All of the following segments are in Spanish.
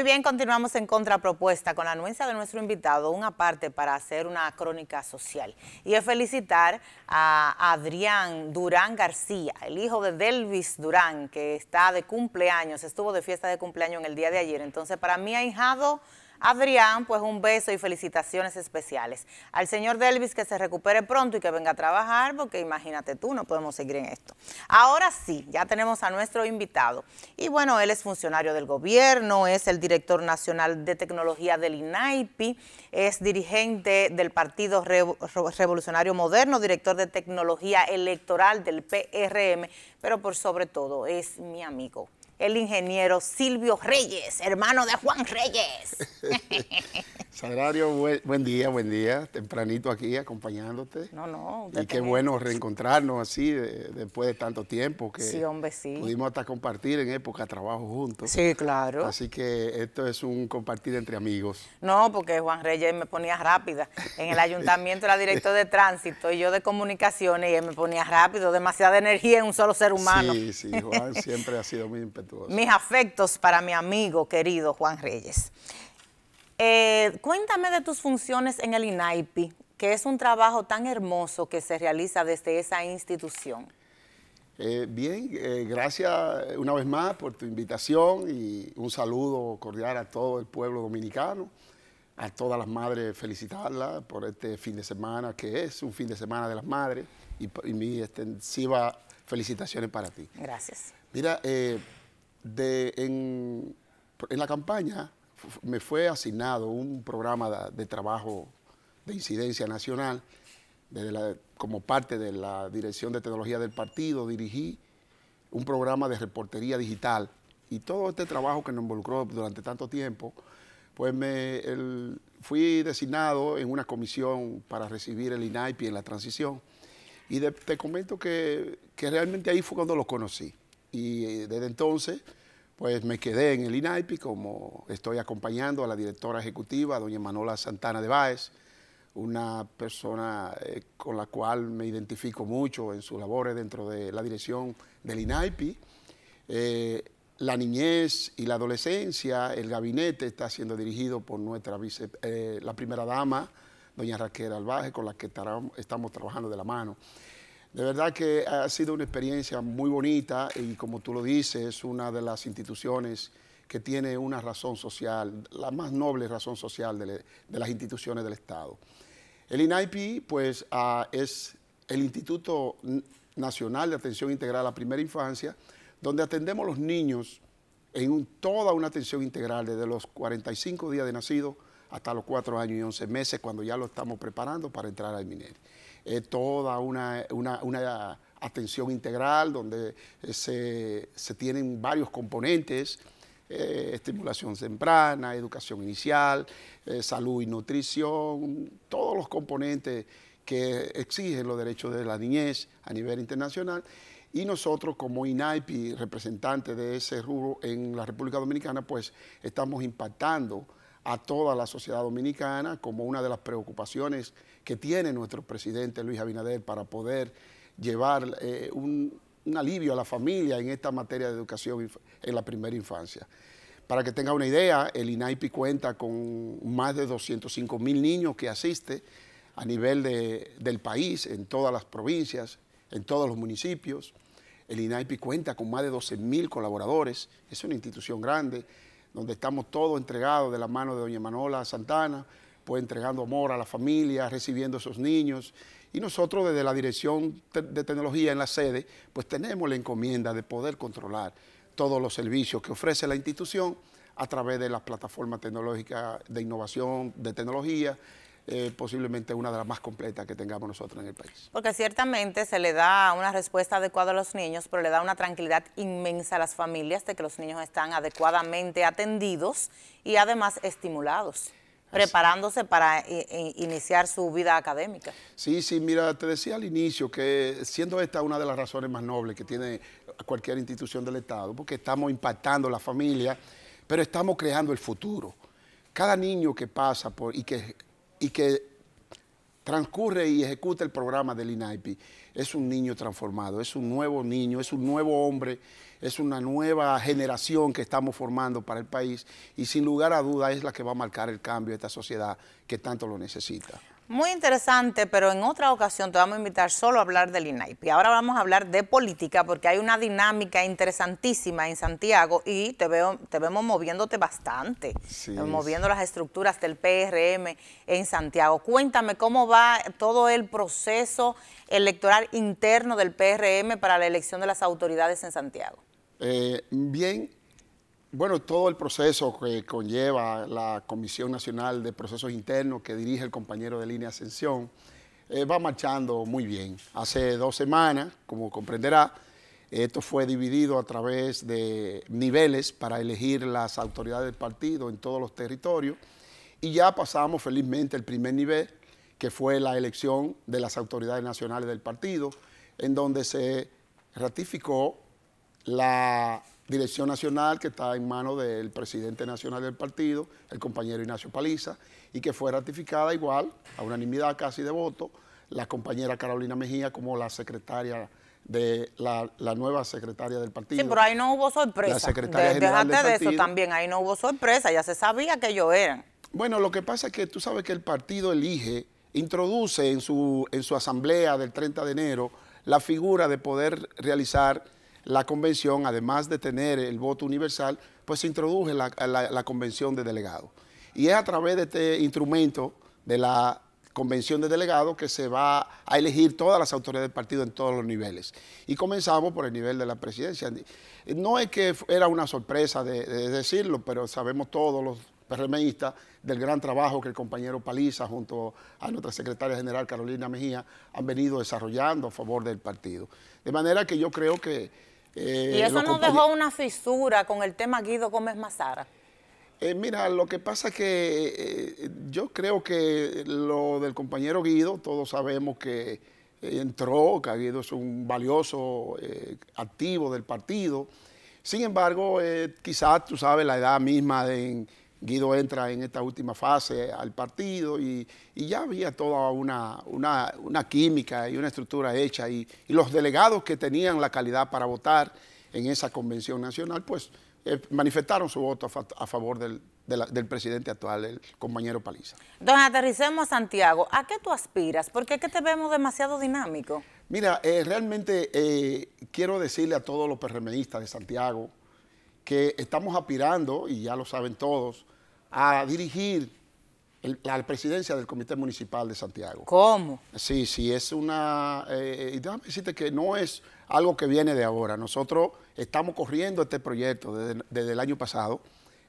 Muy bien, continuamos en contrapropuesta con la anuencia de nuestro invitado, una parte para hacer una crónica social. Y es felicitar a Adrián Durán García, el hijo de Delvis Durán, que está de cumpleaños, estuvo de fiesta de cumpleaños en el día de ayer. Entonces, para mí, ahijado Adrián, pues un beso y felicitaciones especiales. Al señor Delvis que se recupere pronto y que venga a trabajar, porque imagínate tú, no podemos seguir en esto. Ahora sí, ya tenemos a nuestro invitado. Y bueno, él es funcionario del gobierno, es el director nacional de tecnología del INAIPI, es dirigente del Partido Revolucionario Moderno, director de tecnología electoral del PRM, pero por sobre todo es mi amigo el ingeniero Silvio Reyes, hermano de Juan Reyes. Sagrario, buen, día, buen día. Tempranito aquí acompañándote. No, no. Y qué bueno reencontrarnos así después de tanto tiempo que sí, hombre, sí. pudimos hasta compartir en época trabajo juntos. Sí, claro. Así que esto es un compartir entre amigos. No, porque Juan Reyes me ponía rápida. En el ayuntamiento era director de tránsito y yo de comunicaciones y él me ponía rápido, demasiada energía en un solo ser humano. Sí, sí, Juan siempre ha sido muy impetuoso. Mis afectos para mi amigo querido Juan Reyes. Eh, cuéntame de tus funciones en el INAIPI, que es un trabajo tan hermoso que se realiza desde esa institución. Eh, bien, eh, gracias una vez más por tu invitación y un saludo cordial a todo el pueblo dominicano, a todas las madres felicitarlas por este fin de semana que es un fin de semana de las madres y, mis extensivas felicitaciones para ti. Gracias. Mira, en, la campaña me fue asignado un programa de, trabajo de incidencia nacional como parte de la Dirección de Tecnología del Partido, dirigí un programa de reportería digital y todo este trabajo que nos involucró durante tanto tiempo, pues me, fui designado en una comisión para recibir el INAIPI en la transición. Y te comento que, que realmente ahí fue cuando lo conocí. Y eh, desde entonces, pues me quedé en el INAIPI, como estoy acompañando a la directora ejecutiva, doña Manola Santana de Báez, una persona eh, con la cual me identifico mucho en sus labores dentro de la dirección del INAIPI. Eh, la niñez y la adolescencia, el gabinete está siendo dirigido por nuestra vice, la primera dama, doña Raquel Albaje, con la que estamos trabajando de la mano. De verdad que ha sido una experiencia muy bonita y como tú lo dices, es una de las instituciones que tiene una razón social, la más noble razón social de, las instituciones del Estado. El INAIPI, pues, ah, es el Instituto Nacional de Atención Integral a la Primera Infancia, donde atendemos a los niños en toda una atención integral, desde los 45 días de nacido hasta los 4 años y 11 meses, cuando ya lo estamos preparando para entrar al MINERI. Eh, toda una, atención integral donde eh, se, tienen varios componentes. Eh, estimulación temprana, educación inicial, salud y nutrición, todos los componentes que exigen los derechos de la niñez a nivel internacional. Y nosotros como INAIPI, representante de ese rubro en la República Dominicana, pues estamos impactando a toda la sociedad dominicana como una de las preocupaciones que tiene nuestro presidente Luis Abinader para poder llevar eh, un, alivio a la familia en esta materia de educación en la primera infancia. Para que tenga una idea, el INAIPI cuenta con más de 205 mil niños que asiste a nivel del país, en todas las provincias, en todos los municipios. El INAIPI cuenta con más de 12 mil colaboradores, es una institución grande, donde estamos todos entregados de la mano de doña Manola Santana, pues entregando amor a la familia, recibiendo a esos niños. Y nosotros desde la Dirección de Tecnología en la sede, pues tenemos la encomienda de poder controlar todos los servicios que ofrece la institución a través de las plataformas tecnológicas de innovación, de tecnología, eh, posiblemente una de las más completas que tengamos nosotros en el país. Porque ciertamente se le da una respuesta adecuada a los niños, pero le da una tranquilidad inmensa a las familias de que los niños están adecuadamente atendidos y además estimulados preparándose para eh, eh, iniciar su vida académica. Sí, sí, mira, te decía al inicio que siendo esta una de las razones más nobles que tiene cualquier institución del Estado, porque estamos impactando la familia, pero estamos creando el futuro. Cada niño que pasa por, y, que, y que transcurre y ejecuta el programa del INAIPI, es un niño transformado, es un nuevo niño, es un nuevo hombre, es una nueva generación que estamos formando para el país y sin lugar a duda es la que va a marcar el cambio de esta sociedad que tanto lo necesita. Muy interesante, pero en otra ocasión te vamos a invitar solo a hablar del INAIP. Y ahora vamos a hablar de política porque hay una dinámica interesantísima en Santiago y te, veo, te vemos moviéndote bastante, eh, moviendo las estructuras del PRM en Santiago. Cuéntame cómo va todo el proceso electoral interno del PRM para la elección de las autoridades en Santiago. Eh, bien, bueno, todo el proceso que conlleva la Comisión Nacional de Procesos Internos que dirige el compañero de línea Ascensión eh, va marchando muy bien. Hace dos semanas, como comprenderá, esto fue dividido a través de niveles para elegir las autoridades del partido en todos los territorios y ya pasamos felizmente el primer nivel, que fue la elección de las autoridades nacionales del partido, en donde se ratificó la dirección nacional que está en manos del presidente nacional del partido, el compañero Ignacio Paliza, y que fue ratificada igual, a unanimidad casi de voto, la compañera Carolina Mejía como la secretaria de la, nueva secretaria del partido. Sí, pero ahí no hubo sorpresa. La secretaria de, general déjate de eso también, ahí no hubo sorpresa, ya se sabía que yo eran. Bueno, lo que pasa es que tú sabes que el partido elige, introduce en su, en su asamblea del 30 de enero la figura de poder realizar la convención, además de tener el voto universal, pues se introduce la, convención de delegados. Y es a través de este instrumento de la convención de delegados que se va a elegir todas las autoridades del partido en todos los niveles. Y comenzamos por el nivel de la presidencia. No es que era una sorpresa de, decirlo, pero sabemos todos los PRMistas del gran trabajo que el compañero Paliza junto a nuestra secretaria general Carolina Mejía han venido desarrollando a favor del partido. De manera que yo creo que eh, ¿Y eso nos dejó una fisura con el tema Guido Gómez Mazara? Eh, mira, lo que pasa es que eh, yo creo que lo del compañero Guido, todos sabemos que entró, que Guido es un valioso activo del partido. Sin embargo, quizás tú sabes la edad misma de, Guido entra en esta última fase al partido y, ya había toda una, química y una estructura hecha y, los delegados que tenían la calidad para votar en esa convención nacional, pues eh, manifestaron su voto a, favor del, presidente actual, el compañero Paliza. Don Aterricemos Santiago, ¿a qué tú aspiras? Porque es que te vemos demasiado dinámico. Mira, eh, realmente eh, quiero decirle a todos los PRMistas de Santiago que estamos aspirando, y ya lo saben todos, a dirigir la presidencia del Comité Municipal de Santiago. ¿Cómo? Sí, sí, es una... Eh, y déjame decirte que no es algo que viene de ahora. Nosotros estamos corriendo este proyecto desde, el año pasado,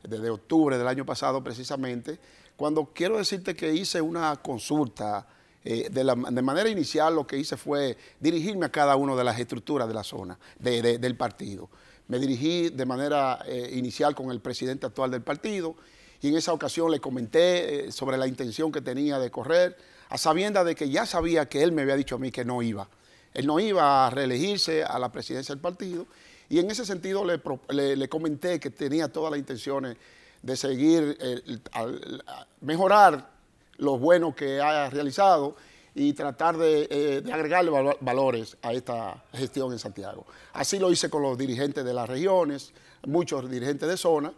desde octubre del año pasado precisamente, cuando quiero decirte que hice una consulta eh, de, manera inicial lo que hice fue dirigirme a cada una de las estructuras de la zona, del partido. Me dirigí de manera eh, inicial con el presidente actual del partido y en esa ocasión le comenté eh, sobre la intención que tenía de correr, a sabienda de que ya sabía que él me había dicho a mí que no iba. Él no iba a reelegirse a la presidencia del partido y en ese sentido le, comenté que tenía todas las intenciones de seguir, eh, mejorar los buenos que ha realizado y tratar de, eh, agregarle valores a esta gestión en Santiago. Así lo hice con los dirigentes de las regiones, muchos dirigentes de zona.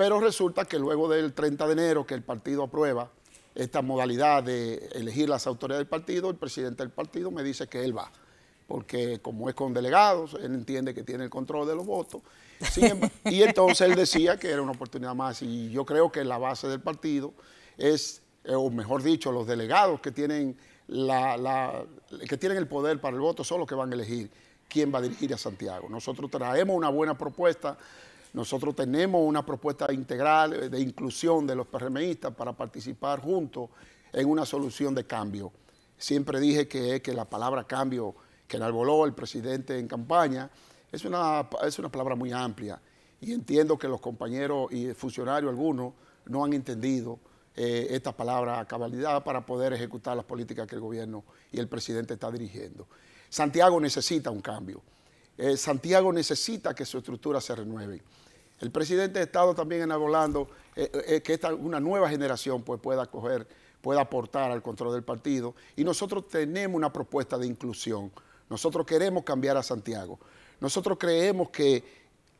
Pero resulta que luego del 30 de enero que el partido aprueba esta modalidad de elegir las autoridades del partido, el presidente del partido me dice que él va, porque como es con delegados, él entiende que tiene el control de los votos. y entonces él decía que era una oportunidad más y yo creo que la base del partido es, eh, o mejor dicho, los delegados que tienen, que tienen el poder para el voto son los que van a elegir quién va a dirigir a Santiago. Nosotros traemos una buena propuesta nosotros tenemos una propuesta integral eh, de inclusión de los PRMistas para participar juntos en una solución de cambio. Siempre dije que, que la palabra cambio que enarboló el presidente en campaña es una, palabra muy amplia y entiendo que los compañeros y funcionarios algunos no han entendido eh, esta palabra a cabalidad para poder ejecutar las políticas que el gobierno y el presidente está dirigiendo. Santiago necesita un cambio. Eh, Santiago necesita que su estructura se renueve. El presidente de Estado también enagolando eh, eh, que esta, una nueva generación pues, pueda coger, pueda aportar al control del partido. Y nosotros tenemos una propuesta de inclusión. Nosotros queremos cambiar a Santiago. Nosotros creemos que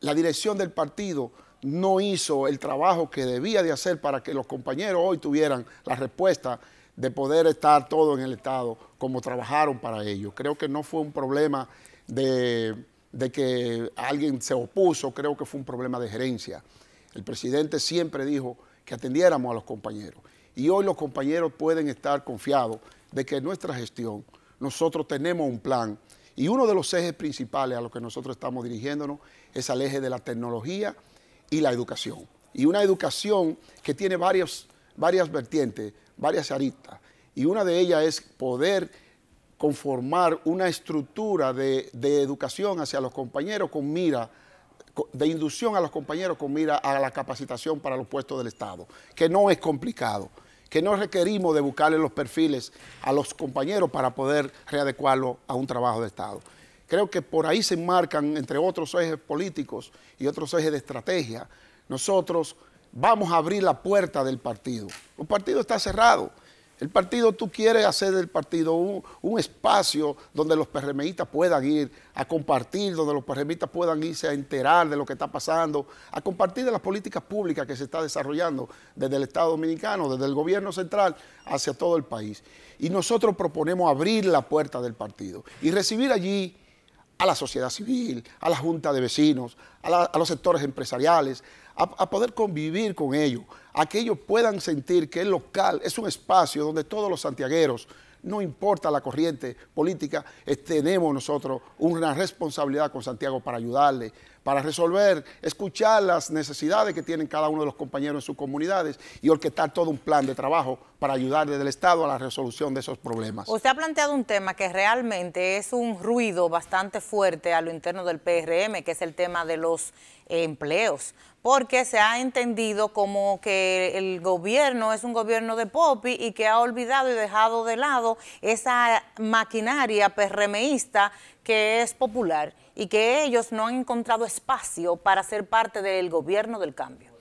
la dirección del partido no hizo el trabajo que debía de hacer para que los compañeros hoy tuvieran la respuesta de poder estar todo en el Estado como trabajaron para ellos. Creo que no fue un problema de, que alguien se opuso, creo que fue un problema de gerencia. El presidente siempre dijo que atendiéramos a los compañeros. Y hoy los compañeros pueden estar confiados de que en nuestra gestión nosotros tenemos un plan. Y uno de los ejes principales a los que nosotros estamos dirigiéndonos es al eje de la tecnología y la educación. Y una educación que tiene varias, varias vertientes, varias aristas. Y una de ellas es poder conformar una estructura de, educación hacia los compañeros con mira de inducción a los compañeros con mira a la capacitación para los puestos del Estado, que no es complicado, que no requerimos de buscarle los perfiles a los compañeros para poder readecuarlo a un trabajo de Estado. Creo que por ahí se enmarcan, entre otros ejes políticos y otros ejes de estrategia, nosotros vamos a abrir la puerta del partido. el partido está cerrado. El partido, tú quieres hacer del partido un, espacio donde los PRMistas puedan ir a compartir, donde los perremeístas puedan irse a enterar de lo que está pasando, a compartir de las políticas públicas que se está desarrollando desde el Estado Dominicano, desde el gobierno central hacia todo el país. Y nosotros proponemos abrir la puerta del partido y recibir allí a la sociedad civil, a la junta de vecinos, a los sectores empresariales, a, poder convivir con ellos, a que ellos puedan sentir que el local es un espacio donde todos los santiagueros, no importa la corriente política, eh, tenemos nosotros una responsabilidad con Santiago para ayudarle, para resolver, escuchar las necesidades que tienen cada uno de los compañeros en sus comunidades y orquestar todo un plan de trabajo para ayudar desde el Estado a la resolución de esos problemas. Usted ha planteado un tema que realmente es un ruido bastante fuerte a lo interno del PRM, que es el tema de los empleos, porque se ha entendido como que el gobierno es un gobierno de popi y que ha olvidado y dejado de lado esa maquinaria PRMista que es popular y que ellos no han encontrado espacio para ser parte del gobierno del cambio.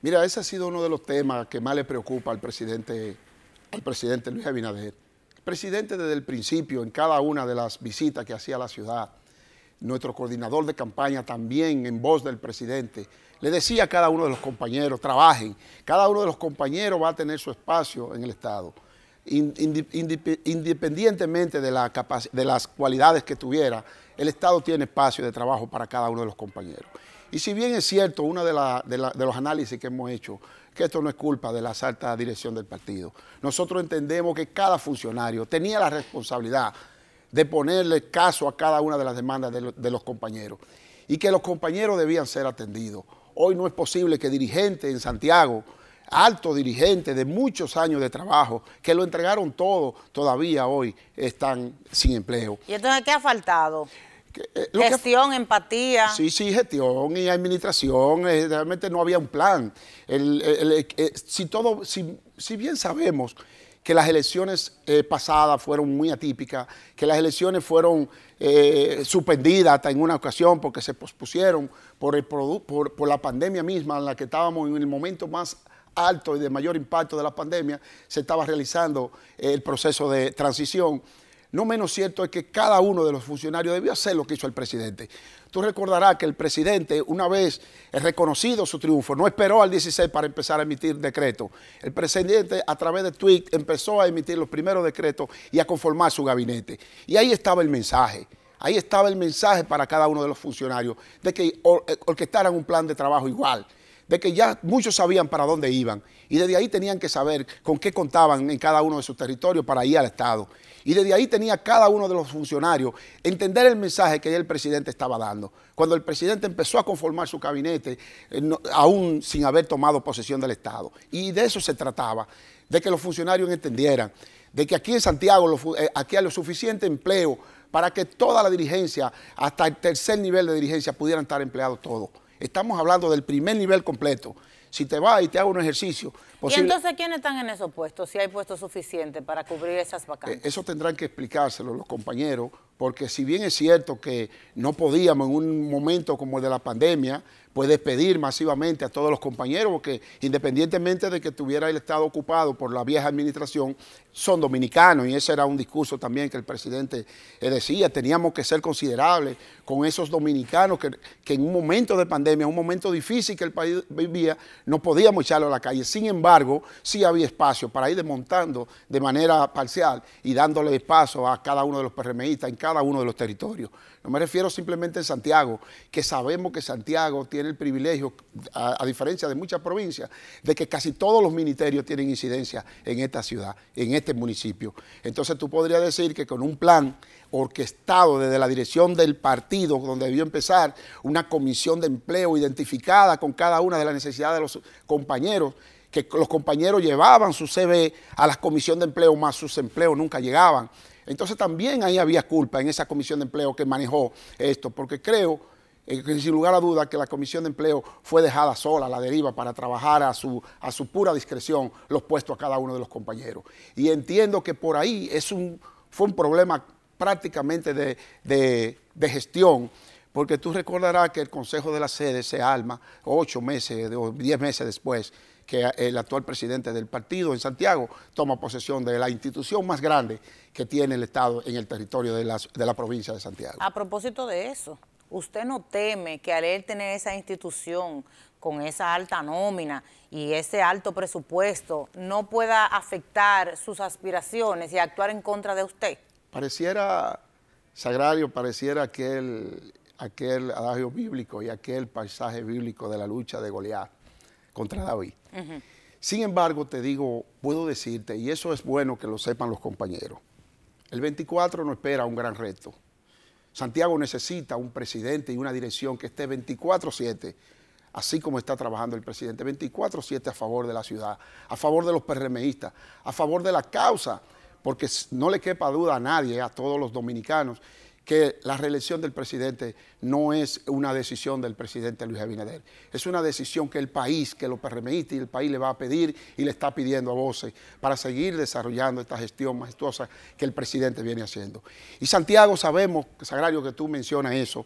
Mira, ese ha sido uno de los temas que más le preocupa al presidente, al presidente Luis Abinader. presidente desde el principio, en cada una de las visitas que hacía a la ciudad, nuestro coordinador de campaña también en voz del presidente, le decía a cada uno de los compañeros, trabajen, cada uno de los compañeros va a tener su espacio en el Estado, independientemente de las cualidades que tuviera el Estado tiene espacio de trabajo para cada uno de los compañeros. Y si bien es cierto, uno de, los análisis que hemos hecho, que esto no es culpa de la alta dirección del partido, nosotros entendemos que cada funcionario tenía la responsabilidad de ponerle caso a cada una de las demandas de los compañeros y que los compañeros debían ser atendidos. Hoy no es posible que dirigentes en Santiago, altos dirigentes de muchos años de trabajo, que lo entregaron todo, todavía hoy están sin empleo. ¿Y entonces qué ha faltado? Eh, gestión, empatía. Sí, sí, gestión y administración. Eh, realmente no había un plan. El, eh, si, todo, si, bien sabemos que las elecciones pasadas fueron muy atípicas, que las elecciones fueron suspendidas hasta en una ocasión porque se pospusieron por, el por, por la pandemia misma en la que estábamos en el momento más alto y de mayor impacto de la pandemia, se estaba realizando el proceso de transición. No menos cierto es que cada uno de los funcionarios debió hacer lo que hizo el presidente. Tú recordarás que el presidente, una vez reconocido su triunfo, no esperó al 16 para empezar a emitir decretos. El presidente, a través de tweet, empezó a emitir los primeros decretos y a conformar su gabinete. Y ahí estaba el mensaje. Ahí estaba el mensaje para cada uno de los funcionarios de que orquestaran un plan de trabajo igual de que ya muchos sabían para dónde iban y desde ahí tenían que saber con qué contaban en cada uno de sus territorios para ir al Estado. Y desde ahí tenía cada uno de los funcionarios entender el mensaje que el presidente estaba dando. Cuando el presidente empezó a conformar su gabinete, eh, aún sin haber tomado posesión del Estado. Y de eso se trataba, de que los funcionarios entendieran, de que aquí en Santiago eh, aquí hay lo suficiente empleo para que toda la dirigencia, hasta el tercer nivel de dirigencia, pudieran estar empleados todos. Estamos hablando del primer nivel completo. Si te vas y te hago un ejercicio... ¿Y entonces quiénes están en esos puestos? Si hay puestos suficientes para cubrir esas vacantes. Eh, eso tendrán que explicárselo los compañeros porque si bien es cierto que no podíamos en un momento como el de la pandemia, pues despedir masivamente a todos los compañeros, porque independientemente de que tuviera el Estado ocupado por la vieja administración, son dominicanos, y ese era un discurso también que el presidente eh, decía, teníamos que ser considerables con esos dominicanos que, en un momento de pandemia, un momento difícil que el país vivía, no podíamos echarlo a la calle. Sin embargo, sí había espacio para ir desmontando de manera parcial y dándole espacio a cada uno de los PRMistas en cada cada uno de los territorios. No me refiero simplemente a Santiago, que sabemos que Santiago tiene el privilegio, a, diferencia de muchas provincias, de que casi todos los ministerios tienen incidencia en esta ciudad, en este municipio. Entonces tú podrías decir que con un plan orquestado desde la dirección del partido, donde debió empezar una comisión de empleo identificada con cada una de las necesidades de los compañeros, que los compañeros llevaban su CV a la comisión de empleo, más sus empleos nunca llegaban. Entonces también ahí había culpa en esa comisión de empleo que manejó esto, porque creo eh, sin lugar a duda que la Comisión de Empleo fue dejada sola a la deriva para trabajar a su, a su pura discreción los puestos a cada uno de los compañeros. Y entiendo que por ahí es un, fue un problema prácticamente de, gestión, porque tú recordarás que el Consejo de la Sede se alma ocho meses o diez meses después que el actual presidente del partido en Santiago toma posesión de la institución más grande que tiene el Estado en el territorio de la, de la provincia de Santiago. A propósito de eso, ¿usted no teme que al él tener esa institución con esa alta nómina y ese alto presupuesto no pueda afectar sus aspiraciones y actuar en contra de usted? Pareciera, Sagrario, pareciera aquel, aquel adagio bíblico y aquel paisaje bíblico de la lucha de Goliat contra David. Sin embargo, te digo, puedo decirte, y eso es bueno que lo sepan los compañeros, el 24 no espera un gran reto. Santiago necesita un presidente y una dirección que esté 24-7, así como está trabajando el presidente, 24-7 a favor de la ciudad, a favor de los PRMistas, a favor de la causa, porque no le quepa duda a nadie, a todos los dominicanos, que la reelección del presidente no es una decisión del presidente Luis Abinader. Es una decisión que el país, que lo PRMistas y el país le va a pedir y le está pidiendo a voces para seguir desarrollando esta gestión majestuosa que el presidente viene haciendo. Y Santiago, sabemos, Sagrario, que tú mencionas eso,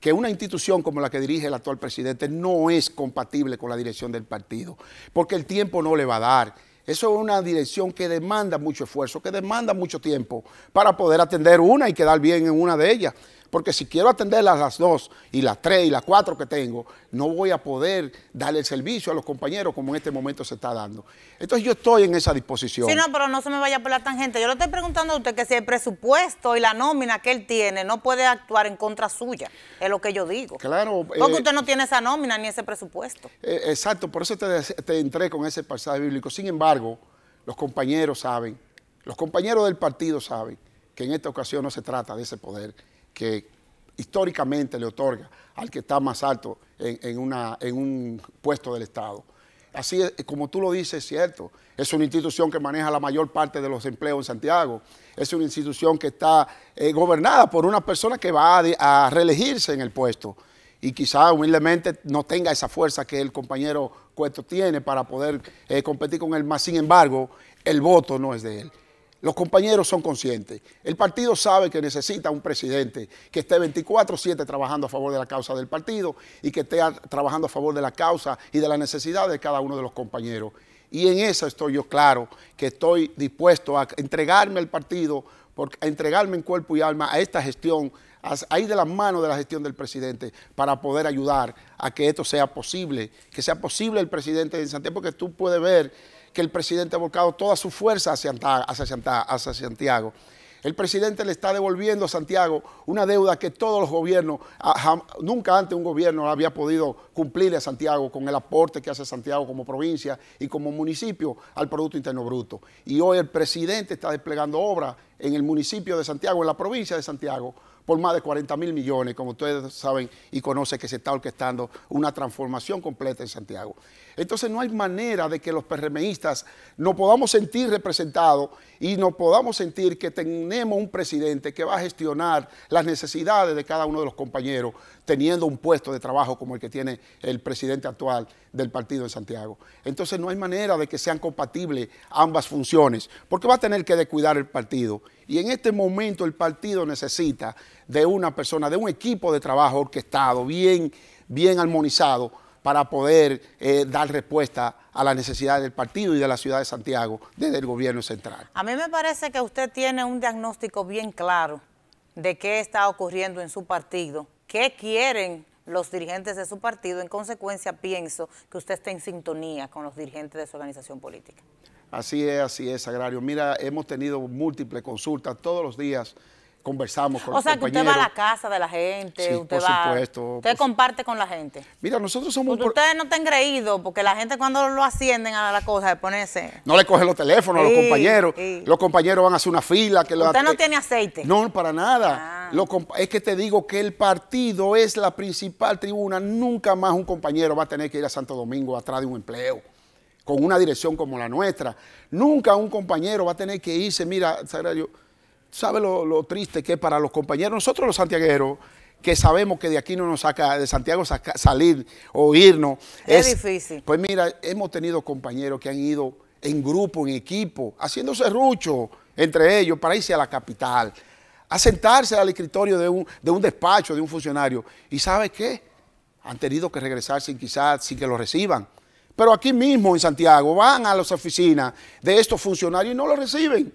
que una institución como la que dirige el actual presidente no es compatible con la dirección del partido, porque el tiempo no le va a dar eso es una dirección que demanda mucho esfuerzo, que demanda mucho tiempo para poder atender una y quedar bien en una de ellas. Porque si quiero atender las dos y las tres y las cuatro que tengo, no voy a poder darle el servicio a los compañeros como en este momento se está dando. Entonces yo estoy en esa disposición. Sí, no, pero no se me vaya por la tangente. Yo le estoy preguntando a usted que si el presupuesto y la nómina que él tiene no puede actuar en contra suya, es lo que yo digo. Claro. Porque eh, usted no tiene esa nómina ni ese presupuesto. Eh, exacto, por eso te, te entré con ese pasaje bíblico. Sin embargo, los compañeros saben, los compañeros del partido saben que en esta ocasión no se trata de ese poder que históricamente le otorga al que está más alto en, un puesto del Estado. Así como tú lo dices, es cierto. Es una institución que maneja la mayor parte de los empleos en Santiago. Es una institución que está eh, gobernada por una persona que va a, reelegirse en el puesto y quizá humildemente no tenga esa fuerza que el compañero Cueto tiene para poder eh, competir con él, más sin embargo, el voto no es de él. Los compañeros son conscientes. El partido sabe que necesita un presidente que esté 24-7 trabajando a favor de la causa del partido y que esté trabajando a favor de la causa y de la necesidad de cada uno de los compañeros. Y en eso estoy yo claro, que estoy dispuesto a entregarme al partido, a entregarme en cuerpo y alma a esta gestión, a ir de las manos de la gestión del presidente para poder ayudar a que esto sea posible, que sea posible el presidente de Santiago, porque tú puedes ver que el presidente ha volcado toda su fuerza hacia, Santiago. El presidente le está devolviendo a Santiago una deuda que todos los gobiernos, ah, nunca antes un gobierno había podido cumplirle a Santiago con el aporte que hace Santiago como provincia y como municipio al Producto Interno Bruto. Y hoy el presidente está desplegando obras en el municipio de Santiago, en la provincia de Santiago, por más de 40 mil millones, como ustedes saben y conocen que se está orquestando una transformación completa en Santiago. Entonces no hay manera de que los PRMistas nos podamos sentir representados y nos podamos sentir que tenemos un presidente que va a gestionar las necesidades de cada uno de los compañeros teniendo un puesto de trabajo como el que tiene el presidente actual del partido en Santiago. Entonces no hay manera de que sean compatibles ambas funciones porque va a tener que descuidar el partido. Y en este momento el partido necesita de una persona, de un equipo de trabajo orquestado, bien, bien armonizado para poder eh, dar respuesta a las necesidades del partido y de la ciudad de Santiago desde el gobierno central. A mí me parece que usted tiene un diagnóstico bien claro de qué está ocurriendo en su partido, qué quieren los dirigentes de su partido, en consecuencia pienso que usted está en sintonía con los dirigentes de su organización política. Así es, así es, Agrario. Mira, hemos tenido múltiples consultas todos los días conversamos con los compañeros. O sea, que usted va a la casa de la gente, sí, usted por supuesto. Usted pues. comparte con la gente. Mira, nosotros somos... ustedes no han creído, porque la gente cuando lo ascienden a la cosa de ponerse... No le cogen los teléfonos a los compañeros. Los compañeros van a hacer una fila. Que usted no eh, tiene aceite. No, para nada. Ah. es que te digo que el partido es la principal tribuna. Nunca más un compañero va a tener que ir a Santo Domingo atrás de un empleo con una dirección como la nuestra. Nunca un compañero va a tener que irse, mira, yo sabe lo, triste que es para los compañeros, nosotros los santiagueros, que sabemos que de aquí no nos saca, de Santiago salir o irnos. Es, difícil. Pues mira, hemos tenido compañeros que han ido en grupo, en equipo, haciéndose rucho entre ellos para irse a la capital, a sentarse al escritorio de un, de un despacho, de un funcionario. ¿Y sabe qué? Han tenido que regresar sin quizás, sin que lo reciban. Pero aquí mismo en Santiago van a las oficinas de estos funcionarios y no lo reciben.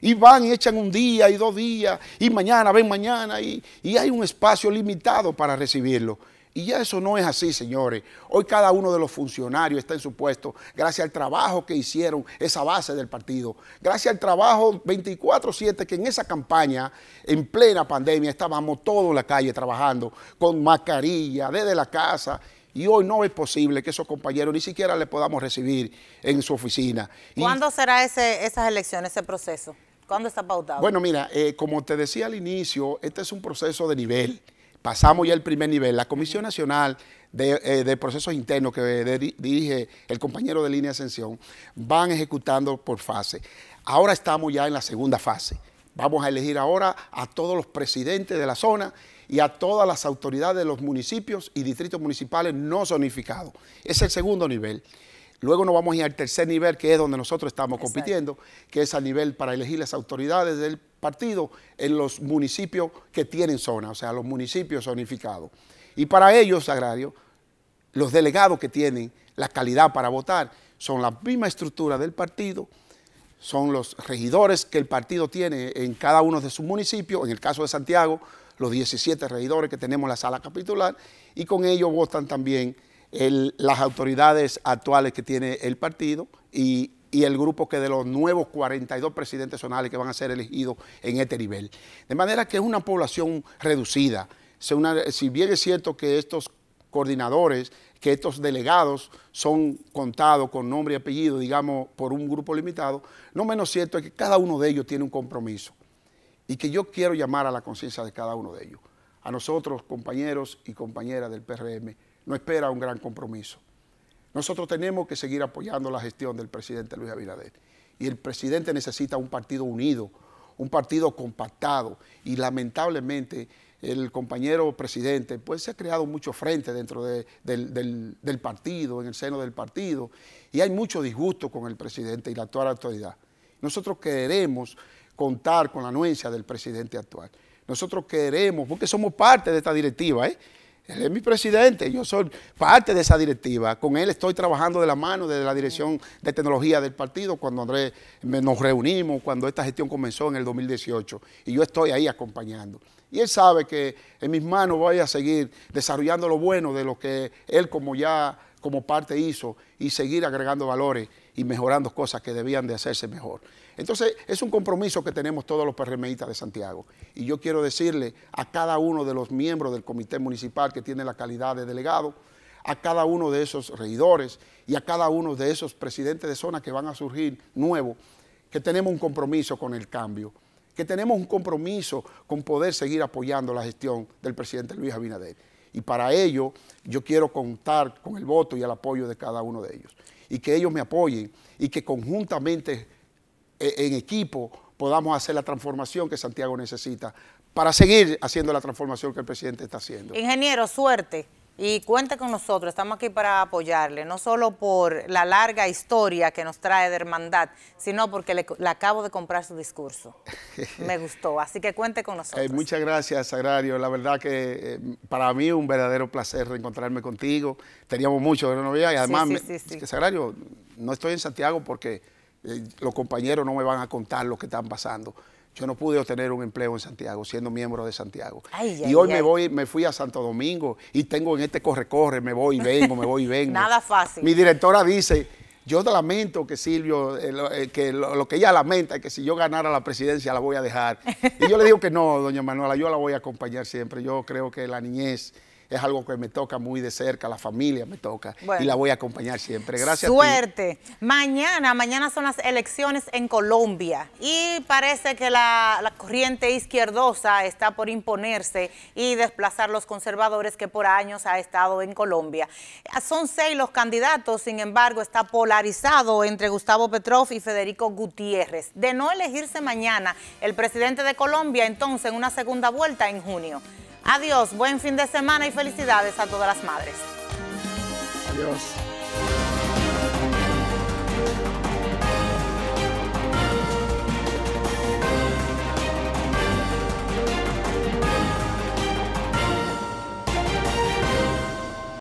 Y van y echan un día y dos días y mañana, ven mañana y, hay un espacio limitado para recibirlo. Y ya eso no es así, señores. Hoy cada uno de los funcionarios está en su puesto gracias al trabajo que hicieron esa base del partido, gracias al trabajo 24/7 que en esa campaña, en plena pandemia, estábamos todos en la calle trabajando con mascarilla, desde la casa. Y hoy no es posible que esos compañeros ni siquiera le podamos recibir en su oficina. ¿Cuándo será ese, esas elecciones, ese proceso? ¿Cuándo está pautado? Bueno, mira, eh, como te decía al inicio, este es un proceso de nivel. Pasamos ya el primer nivel. La Comisión Nacional eh, de, Procesos Internos que eh, dirige el compañero de línea Ascensión van ejecutando por fase. Ahora estamos ya en la segunda fase. Vamos a elegir ahora a todos los presidentes de la zona y a todas las autoridades de los municipios y distritos municipales no zonificados. Es el segundo nivel. Luego nos vamos a ir al tercer nivel, que es donde nosotros estamos compitiendo, que es a nivel para elegir las autoridades del partido en los municipios que tienen zona, o sea, los municipios zonificados. Y para ellos, agrario, los delegados que tienen la calidad para votar son la misma estructura del partido, son los regidores que el partido tiene en cada uno de sus municipios, en el caso de Santiago, los 17 regidores que tenemos en la sala capitular, y con ellos votan también las autoridades actuales que tiene el partido y, y el grupo que de los nuevos 42 presidentes zonales que van a ser elegidos en este nivel. De manera que es una población reducida. si bien es cierto que estos coordinadores, que estos delegados son contados con nombre y apellido, digamos, por un grupo limitado, no menos cierto es que cada uno de ellos tiene un compromiso y que yo quiero llamar a la conciencia de cada uno de ellos. A nosotros, compañeros y compañeras del PRM, no espera un gran compromiso. Nosotros tenemos que seguir apoyando la gestión del presidente Luis Abinader. Y el presidente necesita un partido unido, un partido compactado. Y lamentablemente el compañero presidente, pues se ha creado mucho frente dentro del, partido, en el seno del partido. Y hay mucho disgusto con el presidente y la actual autoridad. Nosotros queremos contar con la anuencia del presidente actual. Nosotros queremos, porque somos parte de esta directiva, ¿eh? Él es mi presidente, yo soy parte de esa directiva. Con él estoy trabajando de la mano desde la dirección de tecnología del partido cuando Andrés, nos reunimos, cuando esta gestión comenzó en el 2018. Y yo estoy ahí acompañando. Y él sabe que en mis manos voy a seguir desarrollando lo bueno de lo que él como ya, como parte hizo y seguir agregando valores y mejorando cosas que debían de hacerse mejor. Entonces, es un compromiso que tenemos todos los PRMistas de Santiago. Y yo quiero decirle a cada uno de los miembros del comité municipal que tiene la calidad de delegado, a cada uno de esos regidores y a cada uno de esos presidentes de zona que van a surgir nuevos, que tenemos un compromiso con el cambio, que tenemos un compromiso con poder seguir apoyando la gestión del presidente Luis Abinader. Y para ello yo quiero contar con el voto y el apoyo de cada uno de ellos y que ellos me apoyen y que conjuntamente eh, en equipo podamos hacer la transformación que Santiago necesita para seguir haciendo la transformación que el presidente está haciendo. Ingeniero, suerte y cuente con nosotros, estamos aquí para apoyarle, no solo por la larga historia que nos trae de hermandad, sino porque le, acabo de comprar su discurso. Me gustó, así que cuente con nosotros. muchas gracias, Sagrario. La verdad que eh, para mí es un verdadero placer reencontrarme contigo. Teníamos mucho de novia y además, Sagrario, no estoy en Santiago porque eh, los compañeros no me van a contar lo que están pasando yo no pude obtener un empleo en Santiago, siendo miembro de Santiago. y hoy me voy, me fui a Santo Domingo y tengo en este corre-corre, me voy y vengo, me voy y vengo. Nada fácil. Mi directora dice, yo lamento que Silvio, eh, eh, que lo, que ella lamenta es que si yo ganara la presidencia la voy a dejar. Y yo le digo que no, doña Manuela, yo la voy a acompañar siempre. Yo creo que la niñez es algo que me toca muy de cerca, la familia me toca y la voy a acompañar siempre. Gracias. Suerte. A ti. Mañana, mañana son las elecciones en Colombia y parece que la, la corriente izquierdosa está por imponerse y desplazar los conservadores que por años ha estado en Colombia. Son seis los candidatos, sin embargo, está polarizado entre Gustavo Petrov y Federico Gutiérrez. De no elegirse mañana el presidente de Colombia, entonces en una segunda vuelta en junio. Adiós, buen fin de semana y felicidades a todas las madres. Adiós.